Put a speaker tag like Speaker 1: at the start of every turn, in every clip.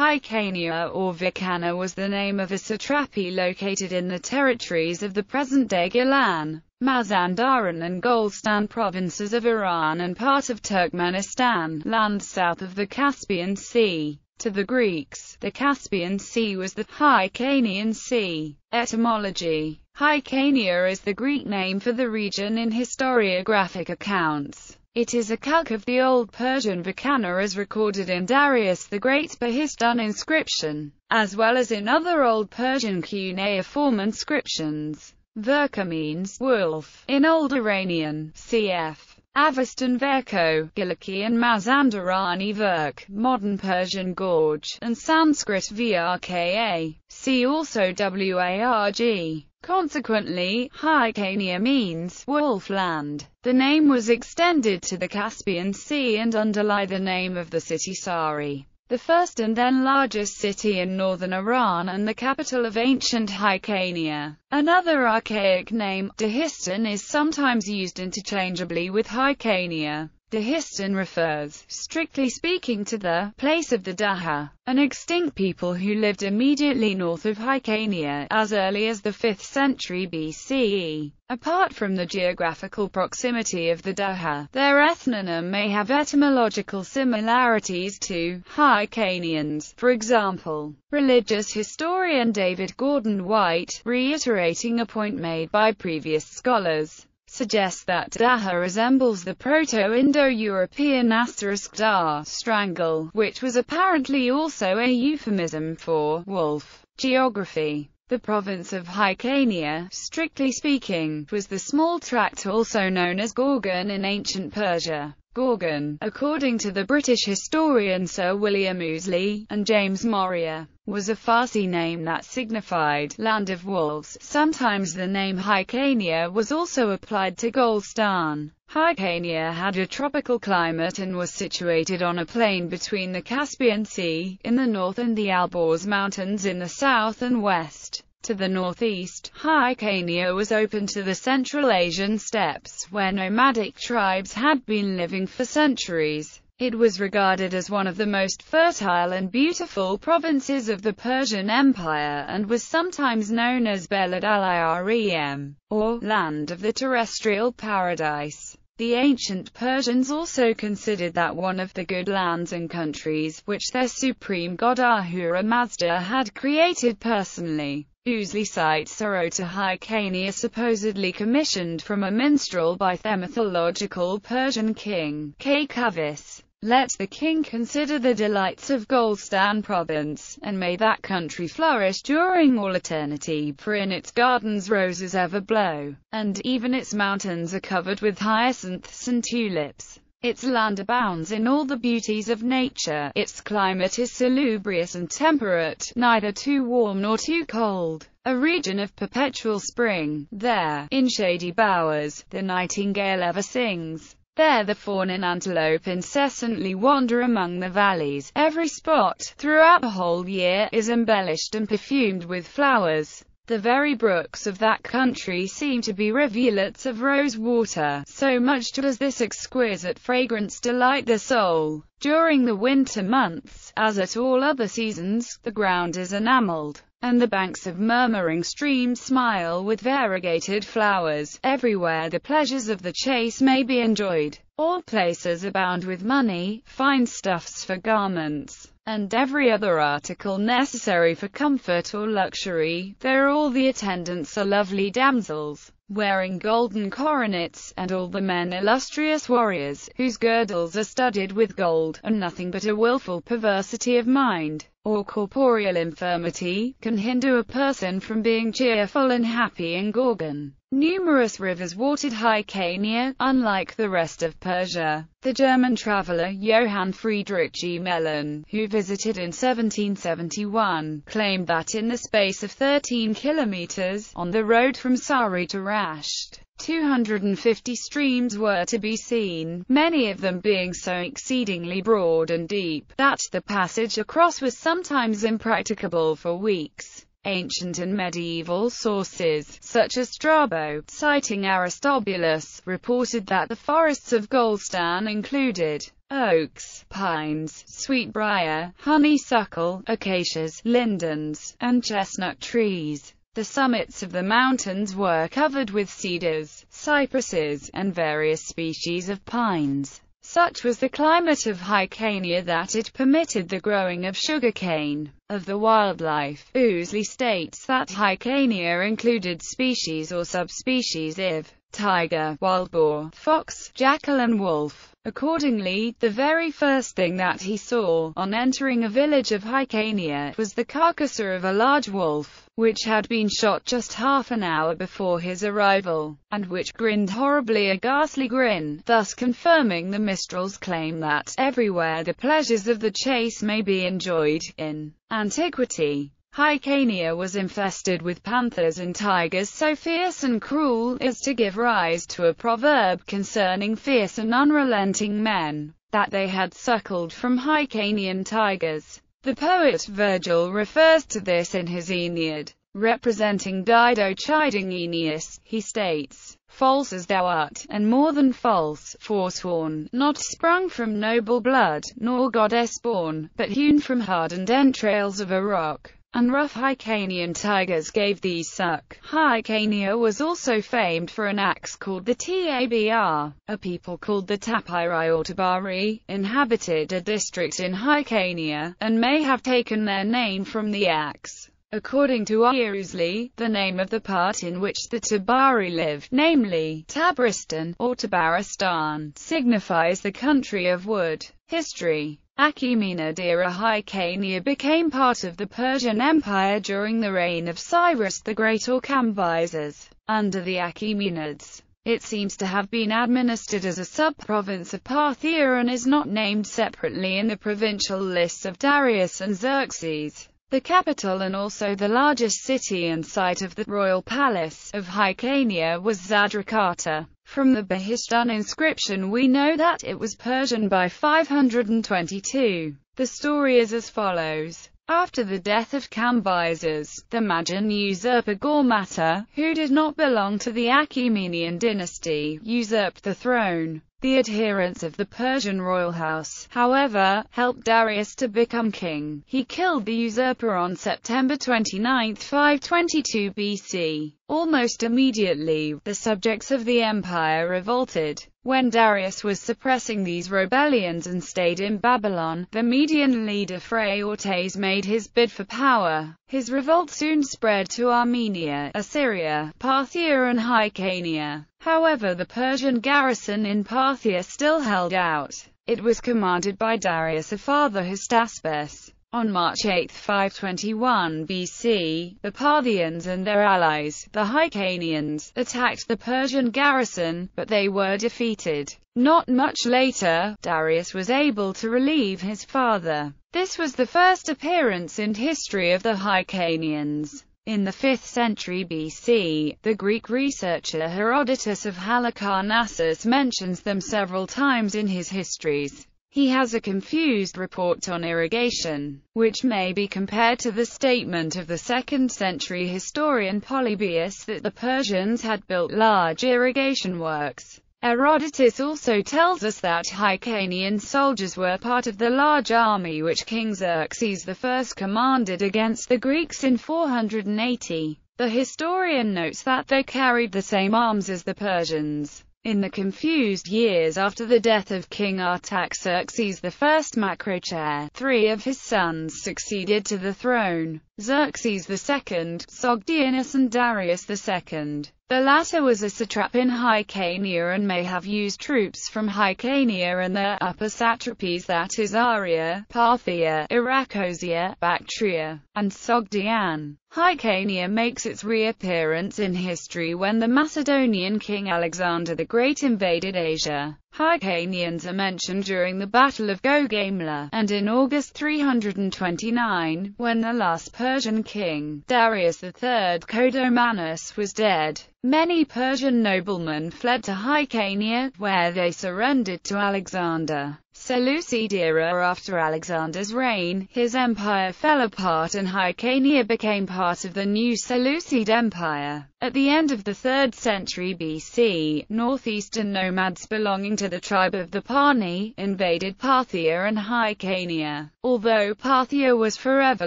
Speaker 1: Hyrcania or Vicana was the name of a satrapy located in the territories of the present-day Gilan, Mazandaran and Golstan provinces of Iran and part of Turkmenistan, land south of the Caspian Sea. To the Greeks, the Caspian Sea was the Hyrcanian Sea. Etymology Hyrcania is the Greek name for the region in historiographic accounts. It is a calque of the old Persian Vakana as recorded in Darius the Great's Behistun inscription, as well as in other old Persian cuneiform inscriptions. Verka means wolf in Old Iranian, cf. Avestan Verko, Gilaki Mazandarani Verk, Modern Persian Gorge, and Sanskrit Vrka, see also Warg. Consequently, Hyrcania means wolf land. The name was extended to the Caspian Sea and underlie the name of the city Sari, the first and then largest city in northern Iran and the capital of ancient Hyrcania. Another archaic name, Dehistan, is sometimes used interchangeably with Hyrcania. Histon refers, strictly speaking to the place of the Daha, an extinct people who lived immediately north of Hyrcania, as early as the 5th century BCE. Apart from the geographical proximity of the Daha, their ethnonym may have etymological similarities to Hyrcanians, for example. Religious historian David Gordon White, reiterating a point made by previous scholars, suggests that daha resembles the Proto-Indo-European asterisk dar, strangle, which was apparently also a euphemism for wolf. Geography the province of Hyrcania, strictly speaking, was the small tract also known as Gorgon in ancient Persia. Gorgon, according to the British historian Sir William Ousley, and James Morier, was a Farsi name that signified land of wolves. Sometimes the name Hyrcania was also applied to Golstan. Hyrcania had a tropical climate and was situated on a plain between the Caspian Sea, in the north and the Alborz Mountains in the south and west. To the northeast, Hyrcania was open to the Central Asian steppes, where nomadic tribes had been living for centuries. It was regarded as one of the most fertile and beautiful provinces of the Persian Empire and was sometimes known as Belad al-Irem, or Land of the Terrestrial Paradise. The ancient Persians also considered that one of the good lands and countries, which their supreme god Ahura Mazda had created personally. Uzli cites Sarota Hyrcania supposedly commissioned from a minstrel by the mythological Persian king, Kavis. Let the king consider the delights of Golestan province, and may that country flourish during all eternity, for in its gardens roses ever blow, and even its mountains are covered with hyacinths and tulips. Its land abounds in all the beauties of nature, its climate is salubrious and temperate, neither too warm nor too cold, a region of perpetual spring. There, in shady bowers, the nightingale ever sings, there the fawn and antelope incessantly wander among the valleys. Every spot, throughout the whole year, is embellished and perfumed with flowers. The very brooks of that country seem to be rivulets of rose water, so much does this exquisite fragrance delight the soul. During the winter months, as at all other seasons, the ground is enameled and the banks of murmuring streams smile with variegated flowers. Everywhere the pleasures of the chase may be enjoyed. All places abound with money, fine stuffs for garments, and every other article necessary for comfort or luxury. There all the attendants are lovely damsels, wearing golden coronets, and all the men illustrious warriors, whose girdles are studded with gold, and nothing but a wilful perversity of mind or corporeal infirmity, can hinder a person from being cheerful and happy in Gorgon. Numerous rivers watered Hyrcania, unlike the rest of Persia. The German traveller Johann Friedrich Gmelin, who visited in 1771, claimed that in the space of 13 kilometres, on the road from Sari to Rasht, 250 streams were to be seen, many of them being so exceedingly broad and deep, that the passage across was sometimes impracticable for weeks. Ancient and medieval sources, such as Strabo, citing Aristobulus, reported that the forests of Golstan included oaks, pines, sweetbrier, honeysuckle, acacias, lindens, and chestnut trees. The summits of the mountains were covered with cedars, cypresses, and various species of pines. Such was the climate of Hykania that it permitted the growing of sugarcane. Of the wildlife, Ousley states that Hykania included species or subspecies of tiger, wild boar, fox, jackal and wolf. Accordingly, the very first thing that he saw, on entering a village of Hyrcania, was the carcass of a large wolf, which had been shot just half an hour before his arrival, and which grinned horribly a ghastly grin, thus confirming the Mistral's claim that, everywhere the pleasures of the chase may be enjoyed, in antiquity, Hyrcania was infested with panthers and tigers so fierce and cruel as to give rise to a proverb concerning fierce and unrelenting men, that they had suckled from Hyrcanian tigers. The poet Virgil refers to this in his Aeneid. Representing Dido chiding Aeneas, he states, False as thou art, and more than false, forsworn, not sprung from noble blood, nor goddess born, but hewn from hardened entrails of a rock and rough Hyrcanian tigers gave these suck. Hyrcania was also famed for an axe called the Tabr. A people called the Tapiri or Tabari inhabited a district in Hyrcania, and may have taken their name from the axe. According to Iarusli, the name of the part in which the Tabari lived, namely, Tabristan, or Tabaristan, signifies the country of wood. History Achaemenid era Hyrcania became part of the Persian Empire during the reign of Cyrus the Great or Cambyses. Under the Achaemenids, it seems to have been administered as a sub-province of Parthia and is not named separately in the provincial lists of Darius and Xerxes. The capital and also the largest city and site of the royal palace of Hyrcania was Zadrakata. From the Behistun inscription we know that it was Persian by 522. The story is as follows. After the death of Cambyses, the Magian usurper Gormata, who did not belong to the Achaemenian dynasty, usurped the throne. The adherents of the Persian royal house, however, helped Darius to become king. He killed the usurper on September 29, 522 BC. Almost immediately, the subjects of the empire revolted. When Darius was suppressing these rebellions and stayed in Babylon, the Median leader Phraortes made his bid for power. His revolt soon spread to Armenia, Assyria, Parthia and Hyrcania. However the Persian garrison in Parthia still held out. It was commanded by Darius' a father Hystaspes. On March 8, 521 BC, the Parthians and their allies, the Hyrcanians, attacked the Persian garrison, but they were defeated. Not much later, Darius was able to relieve his father. This was the first appearance in history of the Hyrcanians. In the 5th century BC, the Greek researcher Herodotus of Halicarnassus mentions them several times in his histories. He has a confused report on irrigation, which may be compared to the statement of the 2nd century historian Polybius that the Persians had built large irrigation works Herodotus also tells us that Hyrcanian soldiers were part of the large army which King Xerxes I commanded against the Greeks in 480. The historian notes that they carried the same arms as the Persians. In the confused years after the death of King Artaxerxes I Macrochair, three of his sons succeeded to the throne. Xerxes II, Sogdianus and Darius II. The latter was a satrap in Hyrcania and may have used troops from Hyrcania and their upper satrapies that is Aria, Parthia, Iracosia, Bactria, and Sogdian. Hyrcania makes its reappearance in history when the Macedonian king Alexander the Great invaded Asia. Hyrcanians are mentioned during the Battle of Gaugamela, and in August 329, when the last Persian king, Darius III Codomanus was dead. Many Persian noblemen fled to Hyrcania, where they surrendered to Alexander. Seleucid era after Alexander's reign, his empire fell apart and Hyrcania became part of the new Seleucid Empire. At the end of the 3rd century BC, northeastern nomads belonging to the tribe of the Parni, invaded Parthia and Hyrcania. Although Parthia was forever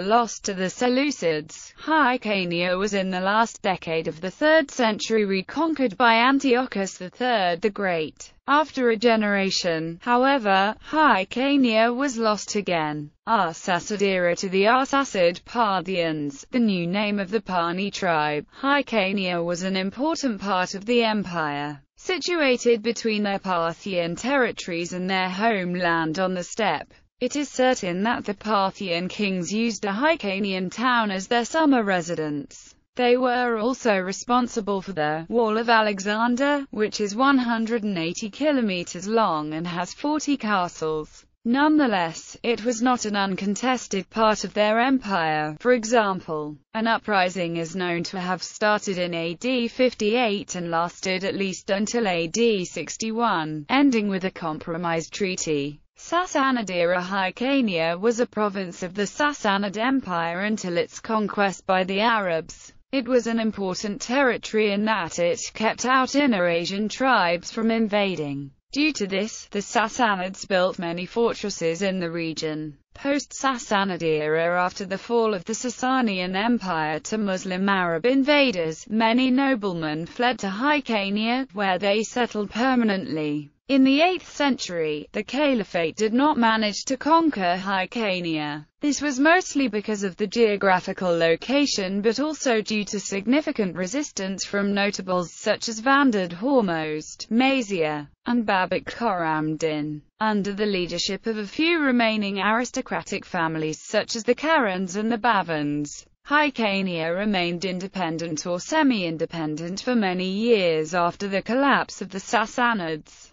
Speaker 1: lost to the Seleucids, Hyrcania was in the last decade of the 3rd century reconquered by Antiochus III the Great. After a generation, however, Hyrcania was lost again. Arsacidira ah, to the Arsacid Parthians, the new name of the Parni tribe. Hyrcania was an important part of the empire, situated between their Parthian territories and their homeland on the steppe. It is certain that the Parthian kings used a Hyrcanian town as their summer residence. They were also responsible for the Wall of Alexander, which is 180 kilometers long and has 40 castles. Nonetheless, it was not an uncontested part of their empire. For example, an uprising is known to have started in AD 58 and lasted at least until AD 61, ending with a compromise treaty. Sassanid-era Hyrcania was a province of the Sassanid Empire until its conquest by the Arabs. It was an important territory in that it kept out inner Asian tribes from invading. Due to this, the Sassanids built many fortresses in the region post-Sassanid era after the fall of the Sassanian Empire to Muslim Arab invaders, many noblemen fled to Hyrcania, where they settled permanently. In the 8th century, the Caliphate did not manage to conquer Hyrcania. This was mostly because of the geographical location but also due to significant resistance from notables such as Vandad Hormozd, Mazia, and Babak Karamdin under the leadership of a few remaining aristocratic families such as the Karens and the Bavans. Hykania remained independent or semi-independent for many years after the collapse of the Sassanids.